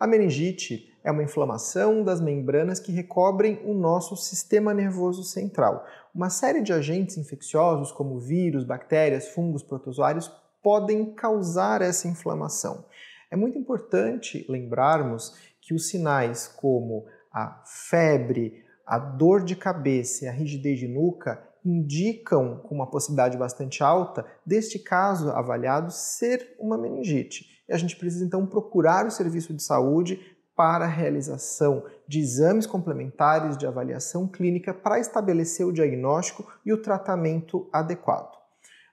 A meningite é uma inflamação das membranas que recobrem o nosso sistema nervoso central. Uma série de agentes infecciosos, como vírus, bactérias, fungos, protozoários, podem causar essa inflamação. É muito importante lembrarmos que os sinais como a febre, a dor de cabeça e a rigidez de nuca indicam, com uma possibilidade bastante alta, deste caso avaliado ser uma meningite. E a gente precisa então procurar o serviço de saúde para a realização de exames complementares de avaliação clínica para estabelecer o diagnóstico e o tratamento adequado.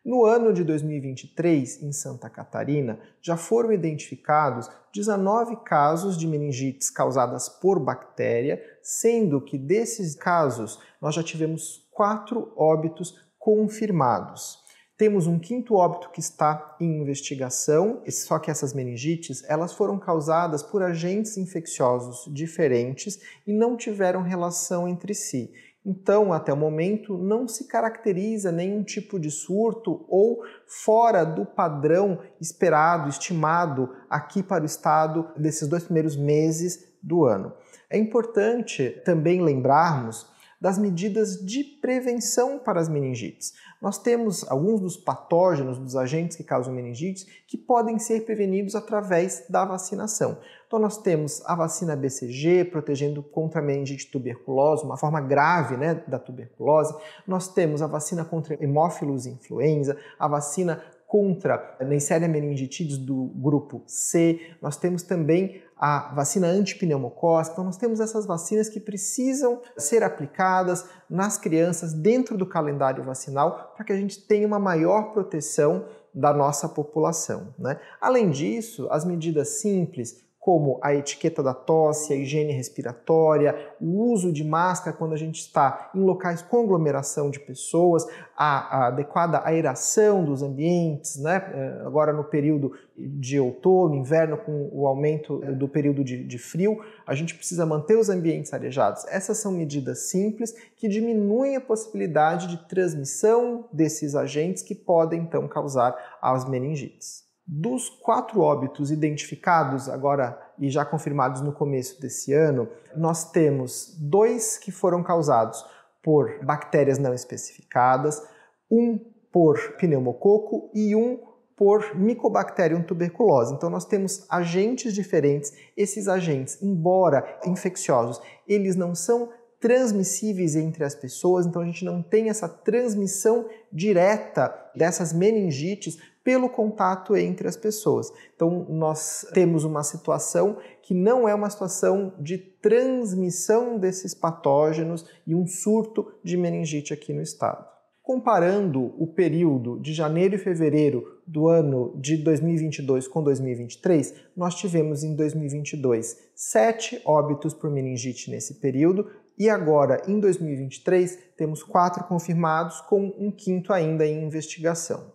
No ano de 2023, em Santa Catarina, já foram identificados 19 casos de meningites causadas por bactéria, sendo que desses casos nós já tivemos quatro óbitos confirmados. Temos um quinto óbito que está em investigação, só que essas meningites elas foram causadas por agentes infecciosos diferentes e não tiveram relação entre si. Então, até o momento, não se caracteriza nenhum tipo de surto ou fora do padrão esperado, estimado aqui para o estado desses dois primeiros meses do ano. É importante também lembrarmos das medidas de prevenção para as meningites. Nós temos alguns dos patógenos, dos agentes que causam meningites, que podem ser prevenidos através da vacinação. Então nós temos a vacina BCG protegendo contra a meningite tuberculose, uma forma grave né, da tuberculose. Nós temos a vacina contra hemófilos influenza, a vacina contra a Neisseria meningitidis do grupo C, nós temos também a vacina antipneumocócica, então nós temos essas vacinas que precisam ser aplicadas nas crianças dentro do calendário vacinal para que a gente tenha uma maior proteção da nossa população. Né? Além disso, as medidas simples como a etiqueta da tosse, a higiene respiratória, o uso de máscara quando a gente está em locais com aglomeração de pessoas, a, a adequada aeração dos ambientes, né? Eh, agora no período de outono, inverno, com o aumento eh, do período de, de frio, a gente precisa manter os ambientes arejados. Essas são medidas simples que diminuem a possibilidade de transmissão desses agentes que podem então causar as meningites. Dos quatro óbitos identificados agora e já confirmados no começo desse ano, nós temos dois que foram causados por bactérias não especificadas, um por pneumococo e um por Mycobacterium tuberculose. Então nós temos agentes diferentes. Esses agentes, embora infecciosos, eles não são transmissíveis entre as pessoas, então a gente não tem essa transmissão direta dessas meningites pelo contato entre as pessoas. Então nós temos uma situação que não é uma situação de transmissão desses patógenos e um surto de meningite aqui no estado. Comparando o período de janeiro e fevereiro do ano de 2022 com 2023, nós tivemos em 2022 sete óbitos por meningite nesse período, e agora, em 2023, temos quatro confirmados, com um quinto ainda em investigação.